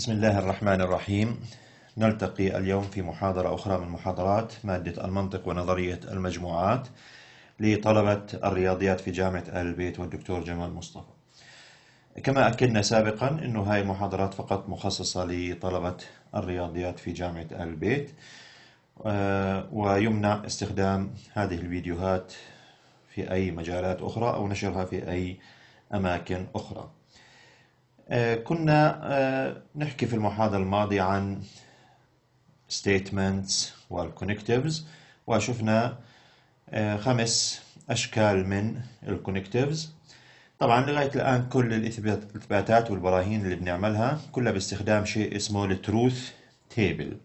بسم الله الرحمن الرحيم نلتقي اليوم في محاضرة أخرى من محاضرات مادة المنطق ونظرية المجموعات لطلبة الرياضيات في جامعة آل البيت والدكتور جمال مصطفى كما أكدنا سابقا أنه هاي المحاضرات فقط مخصصة لطلبة الرياضيات في جامعة آل البيت آه، ويمنع استخدام هذه الفيديوهات في أي مجالات أخرى أو نشرها في أي أماكن أخرى آه، كنا آه، نحكي في المحاضرة الماضية عن statements والconnectives وشفنا آه، خمس أشكال من الconnectives طبعا لغاية الآن كل الإثباتات والبراهين اللي بنعملها كلها باستخدام شيء اسمه التروث تيبل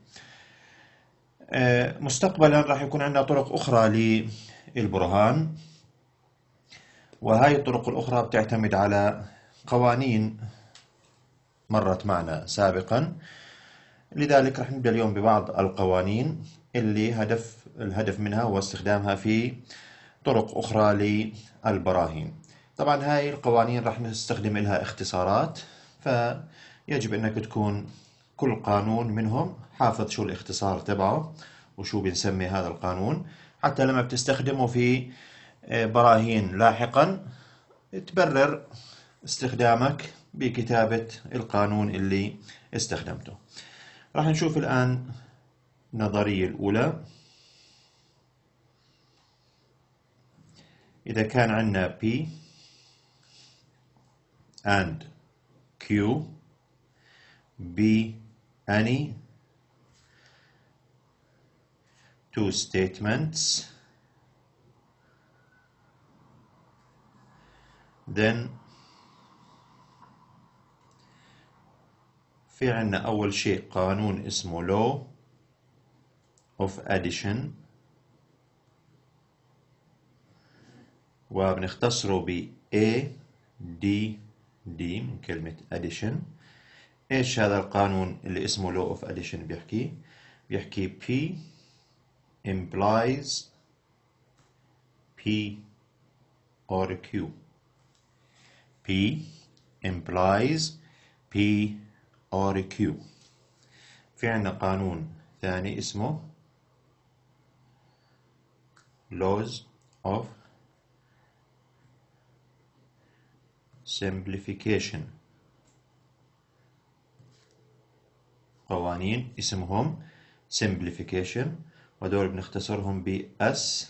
مستقبلا راح يكون عندنا طرق أخرى للبرهان وهاي الطرق الأخرى بتعتمد على قوانين مرت معنا سابقا لذلك رح نبدأ اليوم ببعض القوانين اللي هدف الهدف منها هو استخدامها في طرق أخرى للبراهين طبعا هاي القوانين رح نستخدم لها اختصارات فيجب أنك تكون كل قانون منهم حافظ شو الاختصار تبعه وشو بنسمي هذا القانون حتى لما بتستخدمه في آه، براهين لاحقا تبرر استخدامك بكتابة القانون اللي استخدمته راح نشوف الآن النظرية الأولى إذا كان عندنا P and Q be any e، two statements then في عنا أول شيء قانون اسمه law of addition وبنختصره ب A D D من كلمة addition ايش هذا القانون اللي اسمه law of addition بيحكي بيحكي P implies P or Q P implies P اور كيو في عندنا قانون ثاني اسمه laws of simplification قوانين اسمهم simplification ودول بنختصرهم ب S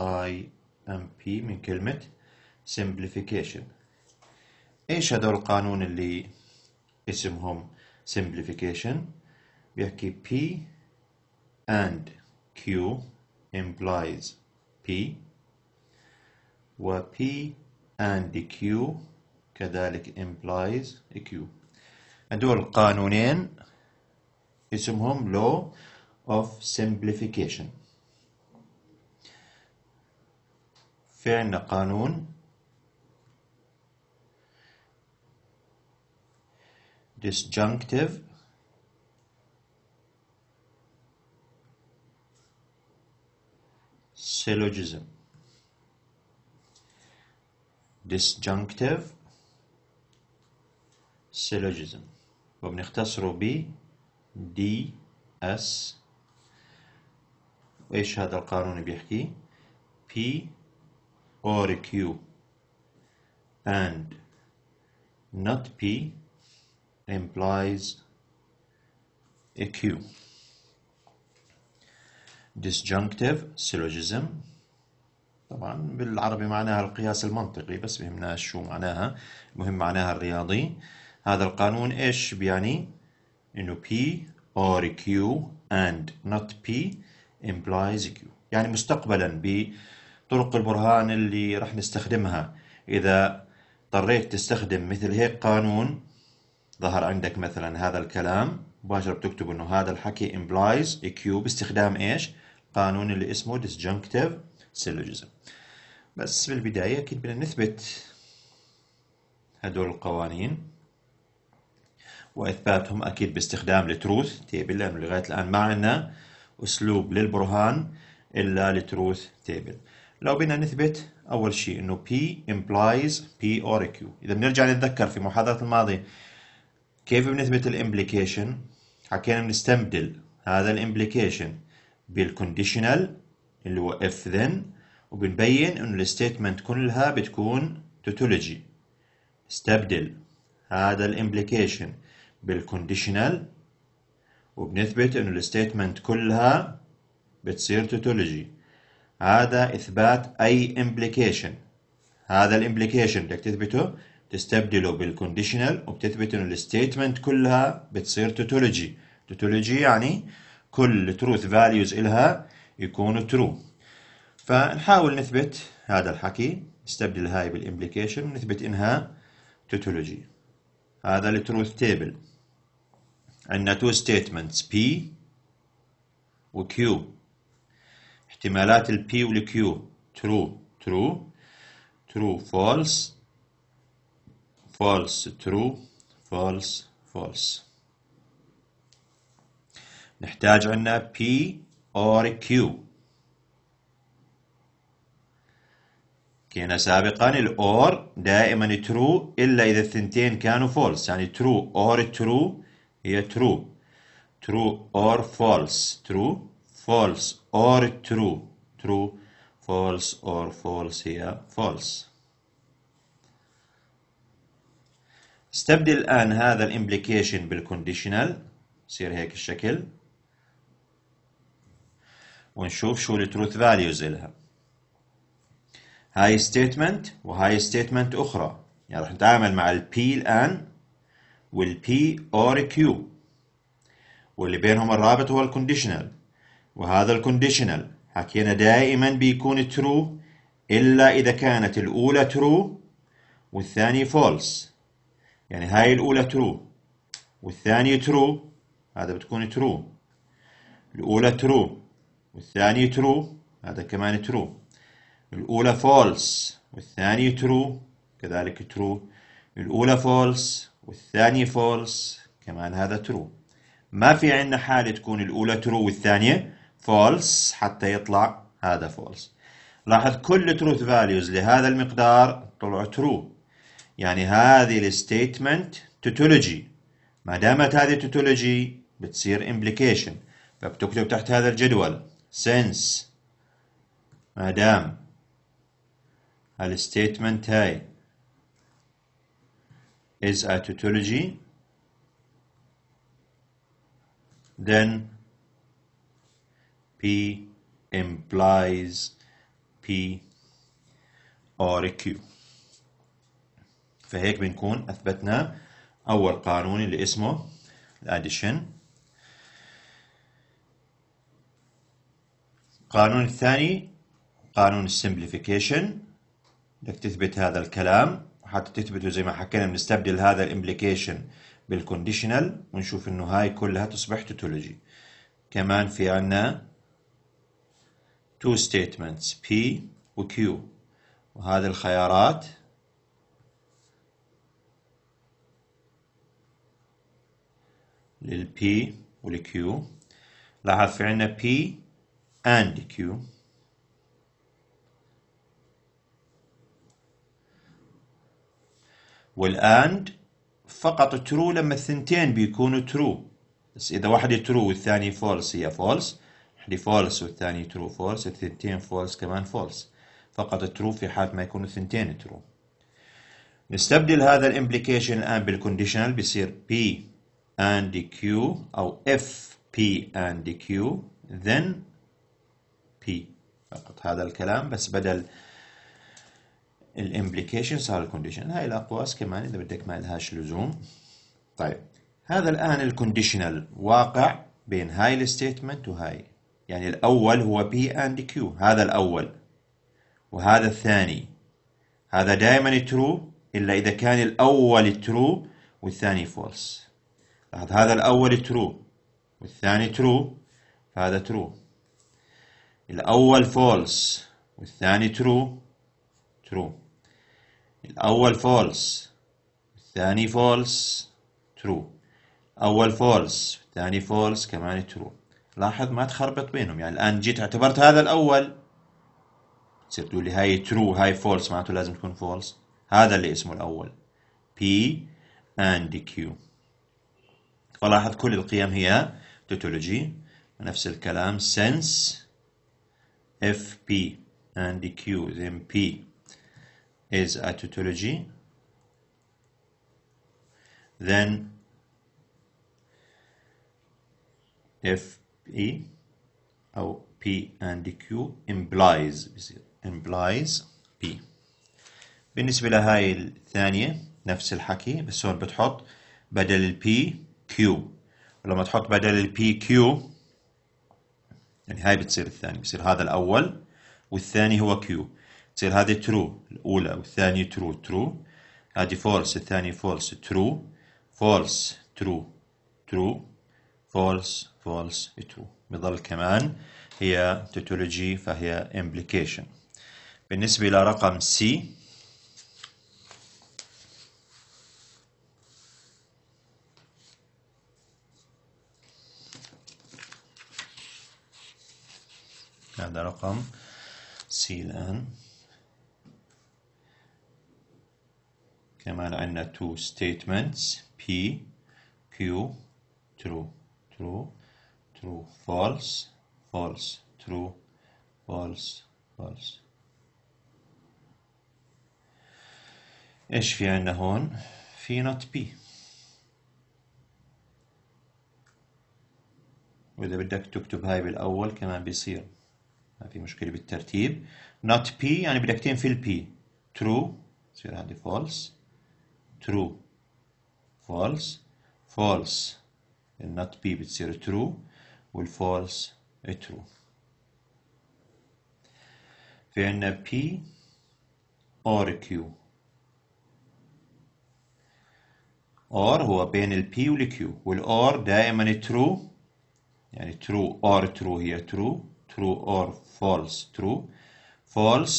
I M P من كلمة simplification ايش هدول القانون اللي اسمهم simplification, we have P and Q implies p. و p وP and Q كذلك implies Q هدول قانونين اسمهم law of simplification في عندنا قانون disjunctive syllogism disjunctive syllogism وبنختصره ب دي اس وايش هذا القانون بيحكي P or Q and not P implies a Q. Disjunctive syllogism طبعا بالعربي معناها القياس المنطقي بس بهمناش شو معناها المهم معناها الرياضي هذا القانون ايش بيعني انه P or Q and not P implies Q يعني مستقبلا بطرق البرهان اللي راح نستخدمها اذا اضطريت تستخدم مثل هيك قانون ظهر عندك مثلا هذا الكلام مباشرة بتكتب انه هذا الحكي implies a cube باستخدام ايش؟ قانون اللي اسمه disjunctive syllogism بس بالبداية اكيد بدنا نثبت هدول القوانين واثباتهم اكيد باستخدام التروث تيبل لانه لغاية الان ما عندنا اسلوب للبرهان الا التروث تيبل لو بدنا نثبت اول شيء انه P implies P or Q اذا بنرجع نتذكر في محاضرة الماضي كيف بنثبت الامبليكيشن حكينا بنستبدل هذا الامبليكيشن بالكونديشنال اللي هو اف ذن وبنبين انه الستيتمنت كلها بتكون توتولوجي استبدل هذا الامبليكيشن بالكونديشنال وبنثبت انه الستيتمنت كلها بتصير توتولوجي هذا اثبات اي امبليكيشن هذا الامبليكيشن بدك تثبته تستبدله بالكونديشنال وبتثبت انه الستيتمنت كلها بتصير توتولوجي توتولوجي يعني كل تروث فاليوز إلها يكونوا ترو فنحاول نثبت هذا الحكي نستبدل هاي بالامبليكيشن ونثبت انها توتولوجي هذا التروث تيبل عندنا تو ستيتمنتس بي وكيو احتمالات البي والكيو ترو ترو ترو فولس false true false false نحتاج عندنا P or Q كنا سابقا ال or دائما true إلا إذا الثنتين كانوا false يعني true or true هي true true or false true false or true true false or false هي false استبدل الآن هذا الامبليكيشن بالكونديشنال يصير هيك الشكل ونشوف شو التروث فاليوز إلها هاي ستيتمنت وهاي ستيتمنت أخرى يعني رح نتعامل مع البي الآن والبي اور كيو واللي بينهم الرابط هو الكونديشنال وهذا الكونديشنال حكينا دائما بيكون ترو إلا إذا كانت الأولى ترو والثانية false يعني هاي الأولى ترو والثانية ترو هذا بتكون ترو الأولى ترو والثانية ترو هذا كمان ترو الأولى فولس والثانية ترو كذلك ترو الأولى فولس والثانية فولس كمان هذا ترو ما في عندنا حالة تكون الأولى ترو والثانية فولس حتى يطلع هذا فولس لاحظ كل تروث فاليوز لهذا المقدار طلعوا ترو يعني هذه الستيتمنت توتولوجي ما دامت هذه توتولوجي بتصير امبليكيشن فبتكتب تحت هذا الجدول سنس ما دام الستيتمنت هاي is a tautology then P implies P or Q. فهيك بنكون أثبتنا أول قانون اللي اسمه الأديشن القانون الثاني قانون السمبليفيكيشن بدك تثبت هذا الكلام وحتى تثبته زي ما حكينا بنستبدل هذا الامبليكيشن بالكونديشنال ونشوف انه هاي كلها تصبح توتولوجي كمان في عنا two statements P و Q وهذه الخيارات لل P ول Q لاحظ في عندنا P and Q والاند فقط ترو لما الثنتين بيكونوا ترو بس اذا واحدة ترو والثانية فولس هي فولس واحدة فولس والثانية ترو فولس الثنتين فولس كمان فولس فقط ترو في حال ما يكونوا الثنتين ترو نستبدل هذا الامبليكيشن الان بالكونديشنال بيصير P and Q أو F P and Q then P فقط هذا الكلام بس بدل الامبليكيشن صار الكونديشن هاي الأقواس كمان إذا بدك ما لهاش لزوم طيب هذا الآن الكونديشنال واقع بين هاي الستيتمنت وهاي يعني الأول هو P and Q هذا الأول وهذا الثاني هذا دائما ترو إلا إذا كان الأول ترو والثاني فولس لاحظ هذا الأول ترو والثاني ترو فهذا ترو الأول فولس والثاني ترو ترو الأول فولس والثاني فولس ترو أول فولس والثاني فولس كمان ترو لاحظ ما تخربط بينهم يعني الآن جيت اعتبرت هذا الأول تصير تقول لي هاي ترو هاي فولس معناته لازم تكون فولس هذا اللي اسمه الأول P and Q ولاحظ كل القيم هي توتولوجي نفس الكلام بي اند and Q then P is a ذن then بي أو P and Q implies implies P بالنسبة لهاي الثانية نفس الحكي بس هون بتحط بدل البي Q ولما تحط بدل البي كيو يعني هاي بتصير الثانية بصير هذا الأول والثاني هو كيو تصير هذه ترو الأولى والثانية ترو ترو هذه فولس الثانية فولس ترو فولس ترو ترو فولس فولس ترو بضل كمان هي توتولوجي فهي implication بالنسبة لرقم C هذا رقم سي الآن كمان عندنا two statements P Q true true true false false true false false ايش في عندنا هون في نوت بي واذا بدك تكتب هاي بالاول كمان بيصير ما في مشكلة بالترتيب not p يعني بدك تنفي p true تصير هذه false true false false ال not p بتصير true وال false true في عندنا p or q or هو بين ال p وال q وال or دائما true يعني true or true هي true true or false true false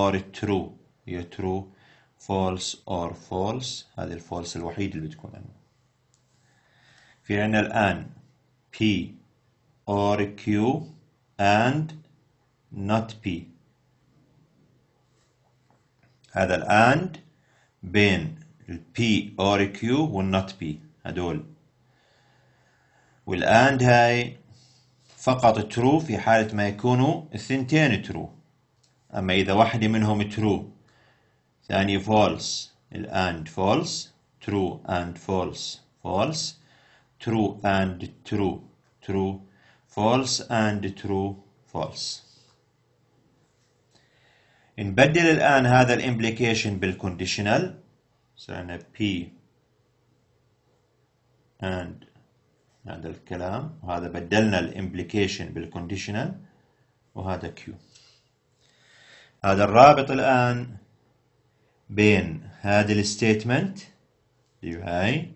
or true هي true false or false هذا الفالس الوحيد اللي بتكون عندنا في عندنا الآن P or Q and not P هذا الآن بين ال P or Q وال not P هدول والآن هاي فقط ترو في حالة ما يكونوا الثنتين ترو أما إذا واحدة منهم ترو ثاني فولس الأند فولس ترو أند فولس فولس ترو أند ترو ترو فولس أند ترو فولس نبدل الآن هذا الامبليكيشن بالكونديشنال صار P and هذا الكلام وهذا بدلنا الامبليكيشن بالكونديشنال وهذا كيو هذا الرابط الآن بين هذا الستيتمنت هاي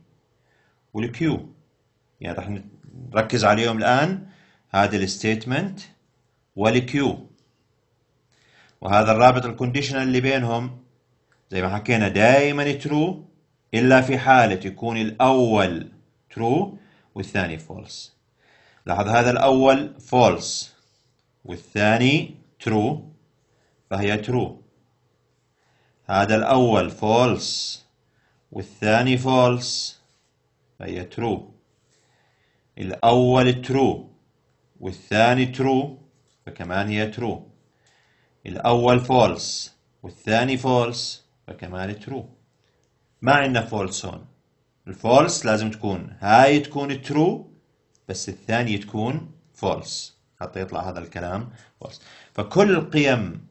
والكيو يعني راح نركز عليهم الآن هذا الستيتمنت والكيو وهذا الرابط الكونديشنال اللي بينهم زي ما حكينا دائما ترو إلا في حالة يكون الأول ترو والثاني فولس لاحظ هذا الأول فولس والثاني ترو فهي ترو هذا الأول فولس والثاني فولس فهي ترو الأول ترو والثاني ترو فكمان هي ترو الأول فولس والثاني فولس فكمان ترو ما عندنا فولس هون الفولس لازم تكون هاي تكون ترو بس الثانية تكون فولس حتى يطلع هذا الكلام فولس فكل قيم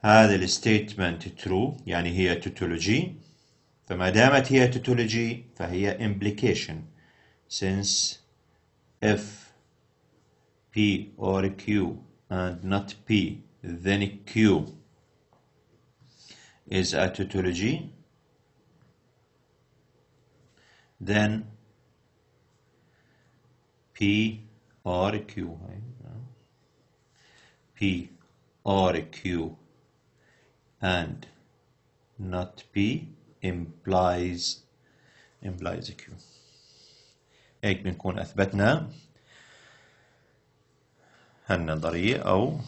هذا الستيتمنت ترو يعني هي توتولوجي فما دامت هي توتولوجي فهي امبليكيشن since if p or q and not p then q is a tautology then P R Q P R Q and not P implies implies a Q هيك بنكون أثبتنا هالنظرية أو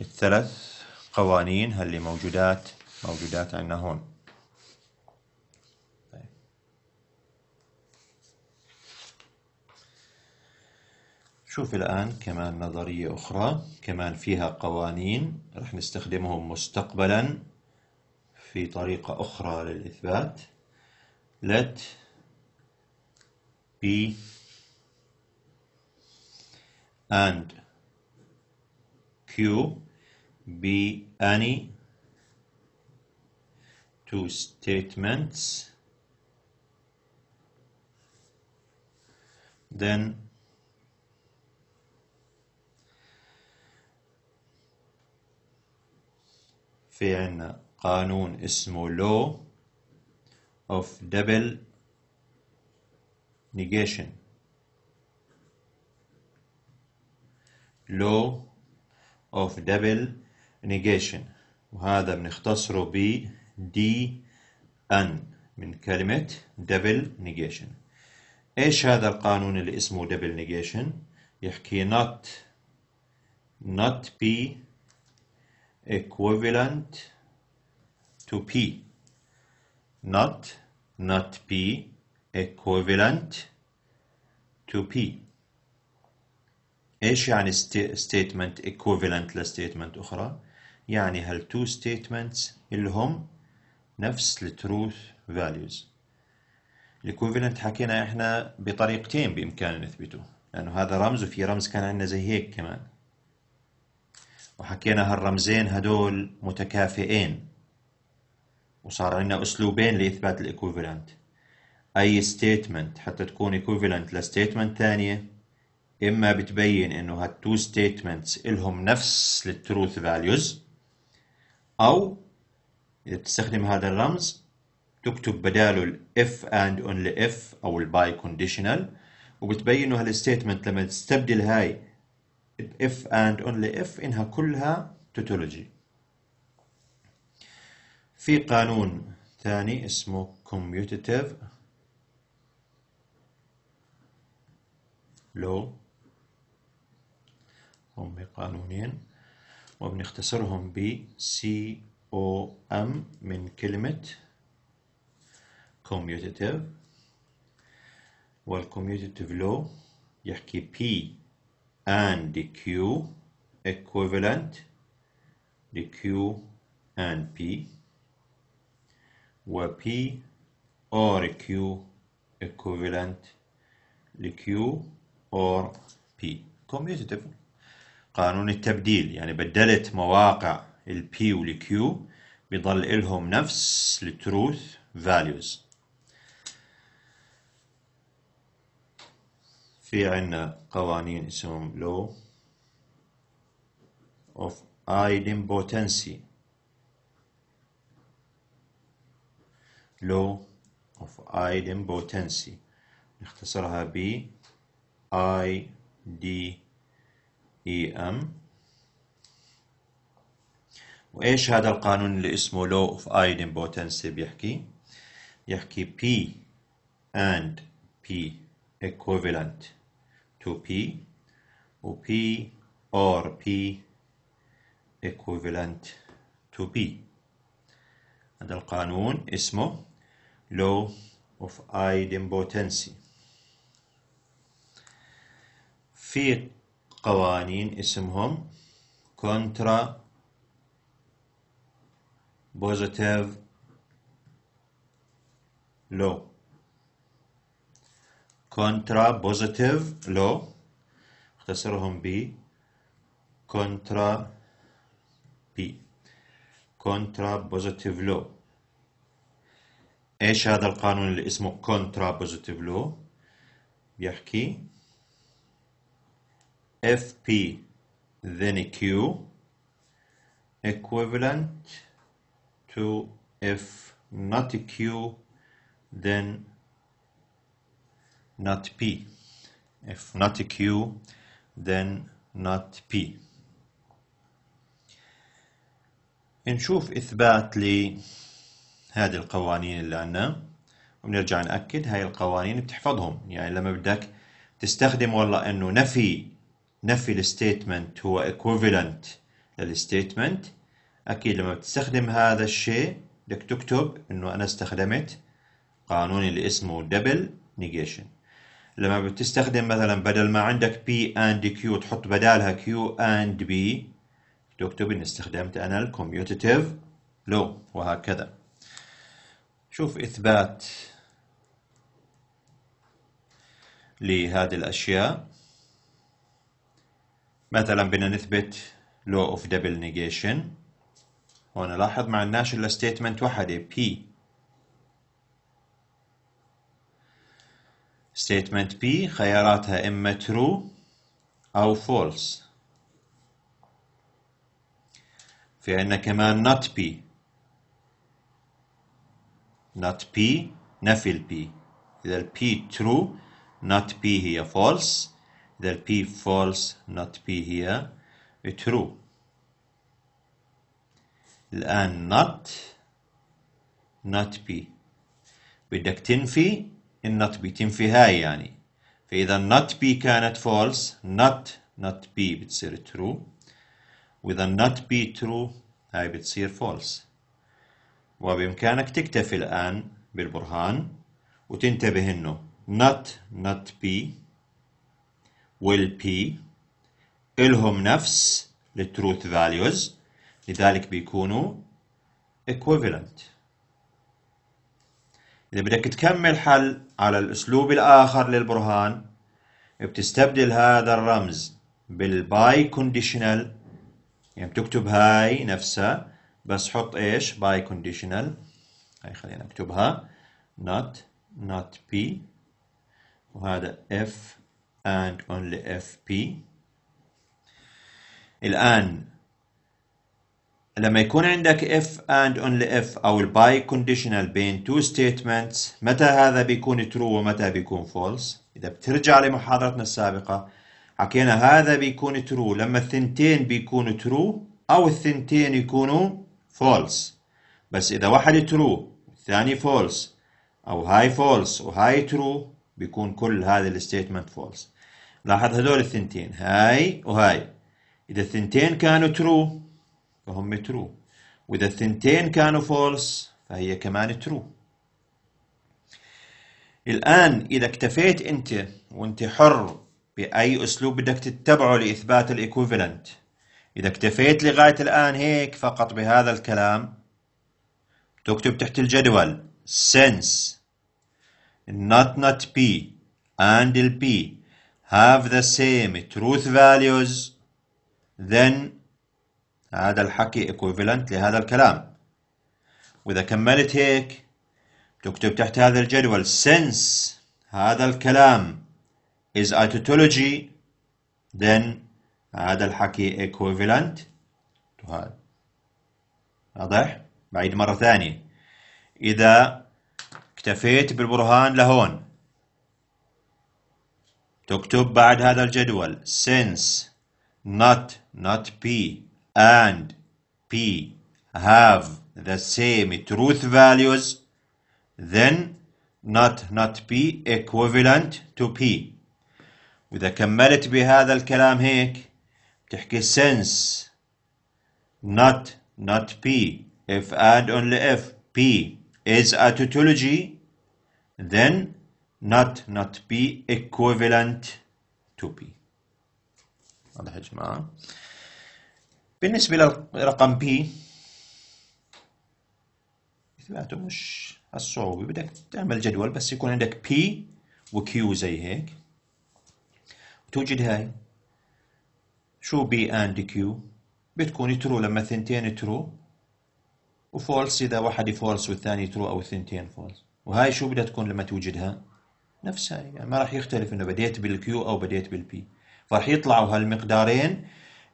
الثلاث قوانين هاللي موجودات موجودات عندنا هون شوف الآن كمان نظرية أخرى كمان فيها قوانين رح نستخدمهم مستقبلا في طريقة أخرى للإثبات let be and Q be any two statements then في عنا قانون اسمه law of double negation law of double negation وهذا بنختصره ب دي ان من كلمة double negation ايش هذا القانون اللي اسمه double negation يحكي not not be equivalent to P not not P equivalent to P ايش يعني statement equivalent ل statement اخرى يعني هل two statements اللي هم نفس truth values equivalent حكينا احنا بطريقتين بامكاننا نثبته لانه هذا رمز وفي رمز كان عندنا زي هيك كمان وحكينا هالرمزين هدول متكافئين وصار عندنا اسلوبين لاثبات الايكوفالنت اي ستيتمنت حتى تكون ايكوفالنت لستيتمنت ثانيه اما بتبين انه هالتو ستيتمنتس الهم نفس التروث فاليوز او اذا بتستخدم هذا الرمز تكتب بداله الاف اند اونلي اف او الباي كونديشنال وبتبين انه هالستيتمنت لما تستبدل هاي if and only if إنها كلها توتولوجي في قانون ثاني اسمه commutative law هم قانونين وبنختصرهم ب COM من كلمة commutative والcommutative law يحكي P and Q equivalent to q and P و P or Q equivalent to q or P commutative قانون التبديل يعني بدلت مواقع ال P وال Q بيضل لهم نفس التروث values في عنا قوانين اسمهم law of idempotency law of idempotency نختصرها ب I D E M وإيش هذا القانون اللي اسمه law of idempotency بيحكي يحكي P and P equivalent to p وp or p equivalent to p هذا القانون اسمه law of idempotency في قوانين اسمهم contra positive law كونترا بوزيتيف لو اختصرهم ب كونترا بي كونترا بوزيتيف لو ايش هذا القانون اللي اسمه كونترا بوزيتيف لو بيحكي اف بي then e Q equivalent to if not e Q then not P. If not Q, then not P. نشوف إثبات لهذه القوانين اللي عنا ونرجع نأكد هاي القوانين بتحفظهم يعني لما بدك تستخدم والله إنه نفي نفي الستيتمنت هو equivalent للستيتمنت أكيد لما بتستخدم هذا الشيء بدك تكتب إنه أنا استخدمت قانون اللي اسمه double negation لما بتستخدم مثلا بدل ما عندك بي اند كيو تحط بدالها كيو اند بي تكتب ان استخدمت انا الكوميوتيتيف لو وهكذا شوف اثبات لهذه الاشياء مثلا بدنا نثبت لو اوف دبل نيجيشن هون لاحظ ما عندناش الا ستيتمنت وحده بي statement B خياراتها إما true أو false في عندنا كمان not B not P نفي ال P إذا ال P true not P هي false إذا ال P false not P هي true الآن not not P بدك تنفي النوت بي هاي يعني فإذا not بي كانت false not not بي بتصير true وإذا not بي ترو هاي بتصير false وبإمكانك تكتفي الآن بالبرهان وتنتبه إنه not not بي will P إلهم نفس التروث truth values لذلك بيكونوا equivalent إذا بدك تكمل حل على الأسلوب الآخر للبرهان بتستبدل هذا الرمز بالباي كونديشنال يعني بتكتب هاي نفسها بس حط إيش باي كونديشنال هاي خلينا نكتبها not not p وهذا if and only if p الآن لما يكون عندك if and only if أو الباي كونديشنال بين two statements متى هذا بيكون true ومتى بيكون false إذا بترجع لمحاضرتنا السابقة حكينا هذا بيكون true لما الثنتين بيكونوا true أو الثنتين يكونوا false بس إذا واحد true والثاني false أو هاي false وهاي true بيكون كل هذا الستيتمنت فولس لاحظ هذول الثنتين هاي وهاي إذا الثنتين كانوا true فهم ترو وإذا الثنتين كانوا فولس فهي كمان ترو الآن إذا اكتفيت أنت وأنت حر بأي أسلوب بدك تتبعه لإثبات الإيكوفلنت إذا اكتفيت لغاية الآن هيك فقط بهذا الكلام تكتب تحت الجدول since not not p and p have the same truth values then هذا الحكي equivalent لهذا الكلام وإذا كملت هيك تكتب تحت هذا الجدول since هذا الكلام is a tautology then هذا الحكي equivalent to طيب. هذا واضح؟ بعيد مرة ثانية إذا اكتفيت بالبرهان لهون تكتب بعد هذا الجدول since not not p and p have the same truth values, then not not p equivalent to p. وإذا كملت بهذا الكلام هيك بتحكي since not not p if and only if p is a tautology then not not p equivalent to p واضح يا بالنسبة لرقم بي إثباته مش الصعوبة بدك تعمل جدول بس يكون عندك بي وكيو زي هيك وتوجد هاي شو بي اند كيو بتكون ترو لما ثنتين ترو وفولس إذا واحد فولس والثاني ترو أو ثنتين فولس وهاي شو بدها تكون لما توجدها نفسها يعني ما راح يختلف انه بديت بالكيو او بديت بالبي فراح يطلعوا هالمقدارين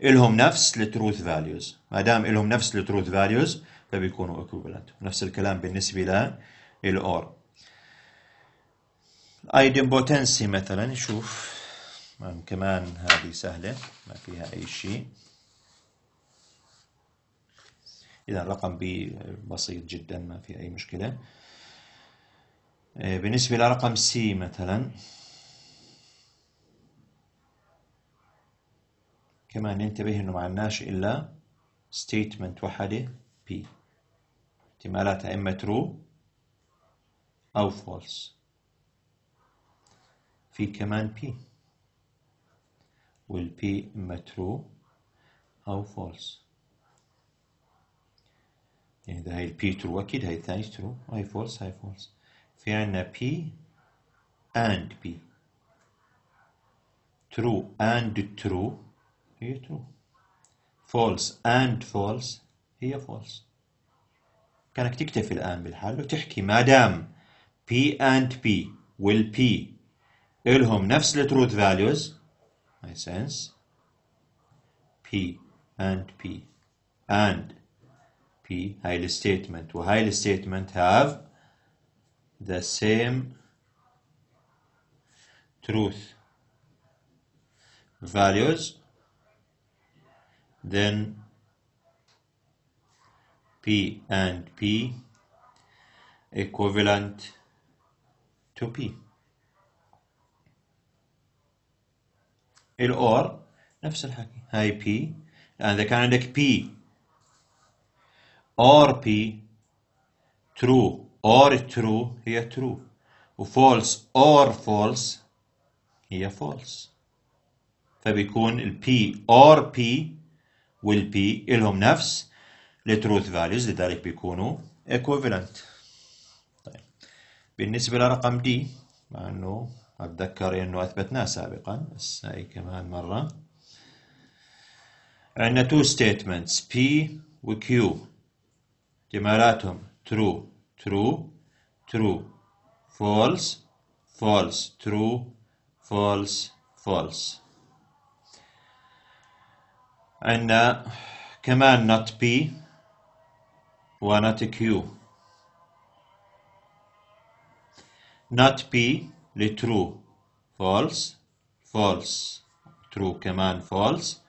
الهم نفس التروث فاليوز ما دام الهم نفس التروث فاليوز فبيكونوا equivalent نفس الكلام بالنسبة للأور ايدمبوتنسي مثلا نشوف نعم، كمان هذه سهلة ما فيها أي شيء إذا رقم بي بسيط جدا ما في أي مشكلة إيه، بالنسبة لرقم سي مثلا كمان ننتبه انه ما عندناش الا ستيتمنت وحده P احتمالاتها اما ترو او فولس في كمان P والبي اما ترو او فولس يعني اذا هاي البي ترو اكيد هاي الثانية ترو هاي فولس هاي فولس في عندنا P and P ترو and ترو هي true false and false هي false كانك تكتفي الآن بالحل وتحكي ما دام P and P وال P إلهم نفس التروث values my sense P and P and P هاي الستيتمنت وهاي الستيتمنت have the same truth values then P and P equivalent to P OR نفس الحكي هاي P الآن إذا كان عندك P or P true or true هي true و false or false هي false فبيكون ال P or P والبي إلهم نفس التروث فاليوز لذلك بيكونوا equivalent طيب بالنسبة لرقم دي مع أنه أتذكر أنه أثبتناه سابقا بس هاي كمان مرة عندنا two statements P و Q جمالاتهم true true true false false true false false عندنا كمان نوت بي ونوت كيو نوت بي لترو فولس فولس ترو كمان فولس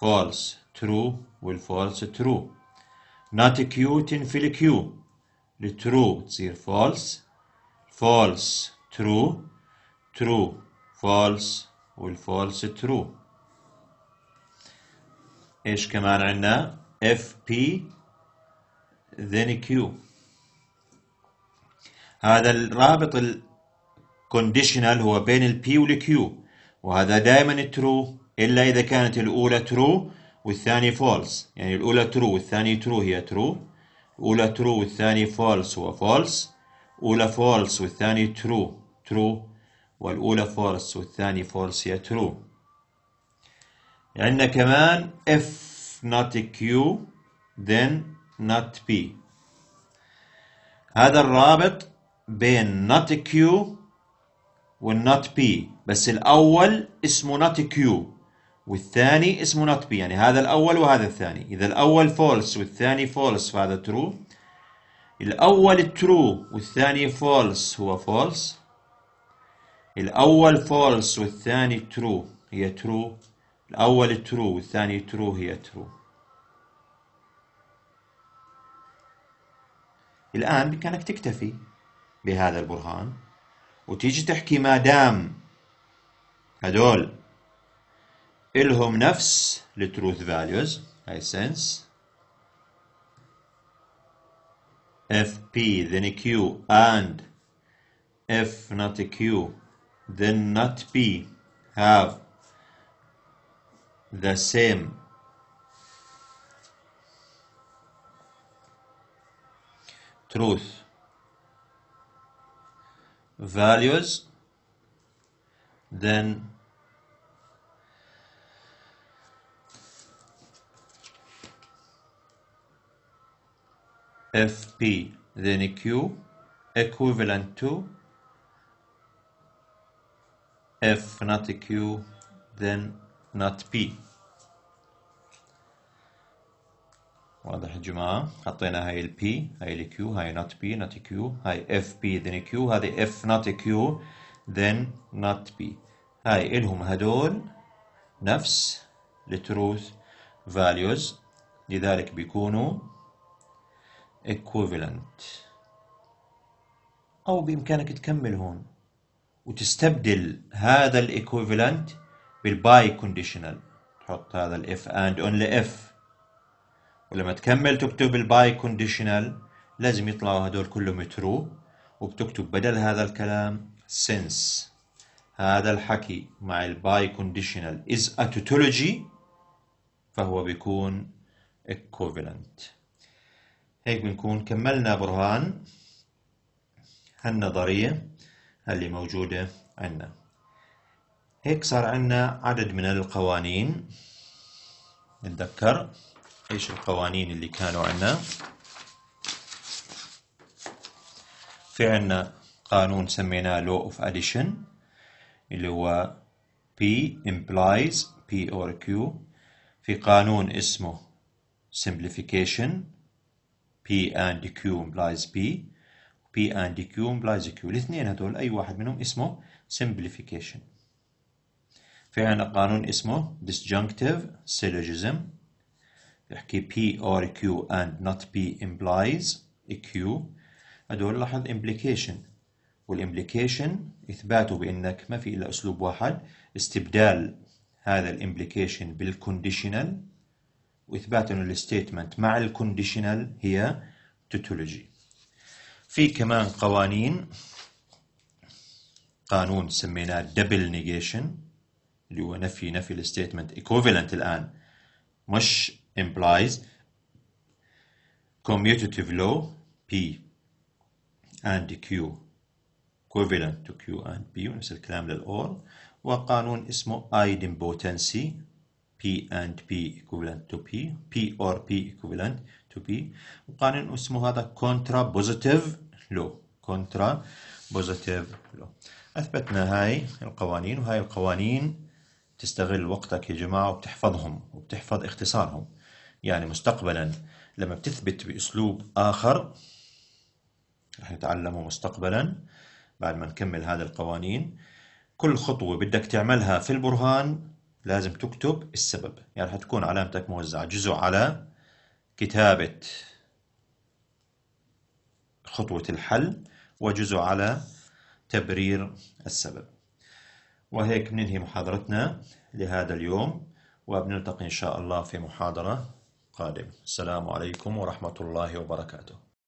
فولس ترو والفولس ترو نوت كيو تنفي الكيو لترو تصير فولس فولس ترو ترو فولس والفولس ترو ايش كمان عندنا اف بي then كيو هذا الرابط الكونديشنال هو بين البي والكيو وهذا دائما ترو الا اذا كانت الاولى ترو والثاني فولس يعني الاولى ترو والثاني ترو هي ترو الاولى ترو والثاني فولس هو فولس اولى فولس والثاني ترو ترو والاولى فولس والثاني فولس هي ترو يعني عندنا كمان if not Q then not P هذا الرابط بين not Q not P بس الأول اسمه not Q والثاني اسمه not P يعني هذا الأول وهذا الثاني إذا الأول false والثاني false فهذا true الأول true والثاني false هو false الأول false والثاني true هي true الأول ترو والثاني ترو هي ترو الآن بإمكانك تكتفي بهذا البرهان وتيجي تحكي ما دام هدول إلهم نفس التروث فاليوز هاي سنس P then q and f not q then not p have the same. Truth. Values. Then FP then Q equivalent to F not Q then not P واضح يا جماعة حطينا هاي ال P هاي ال Q هاي not P not Q هاي F P then e Q هذه F not e Q then not P هاي إلهم هدول نفس truth values لذلك بيكونوا equivalent أو بإمكانك تكمل هون وتستبدل هذا equivalent بالباي كونديشنال تحط هذا الاف اند اونلي اف ولما تكمل تكتب الباي كونديشنال لازم يطلعوا هدول كلهم ترو وبتكتب بدل هذا الكلام since هذا الحكي مع الباي كونديشنال از اتوتولوجي فهو بيكون equivalent هيك بنكون كملنا برهان هالنظرية اللي موجودة عندنا هيك صار عندنا عدد من القوانين نتذكر ايش القوانين اللي كانوا عندنا في عندنا قانون سميناه law of addition اللي هو P implies P or Q في قانون اسمه simplification P and Q implies P P and Q implies Q الاثنين هدول أي واحد منهم اسمه simplification في عنا قانون اسمه disjunctive syllogism يحكي P or Q and not P implies Q هدول لاحظ implication والimplication إثباته بأنك ما في إلا أسلوب واحد استبدال هذا الimplication بالconditional وإثبات أنه الستيتمنت مع الconditional هي توتولوجي في كمان قوانين قانون سميناه double negation اللي هو نفي نفي الستيتمنت equivalent الآن مش implies commutative law P and Q equivalent to Q and P ونفس الكلام للأور وقانون اسمه idempotency P and P equivalent to P P or P equivalent to P وقانون اسمه هذا contrapositive law contrapositive law أثبتنا هاي القوانين وهاي القوانين تستغل وقتك يا جماعة وبتحفظهم وبتحفظ اختصارهم يعني مستقبلا لما بتثبت بأسلوب آخر رح نتعلمه مستقبلا بعد ما نكمل هذه القوانين كل خطوة بدك تعملها في البرهان لازم تكتب السبب يعني رح تكون علامتك موزعة جزء على كتابة خطوة الحل وجزء على تبرير السبب وهيك بننهي محاضرتنا لهذا اليوم وبنلتقي إن شاء الله في محاضرة قادمة السلام عليكم ورحمة الله وبركاته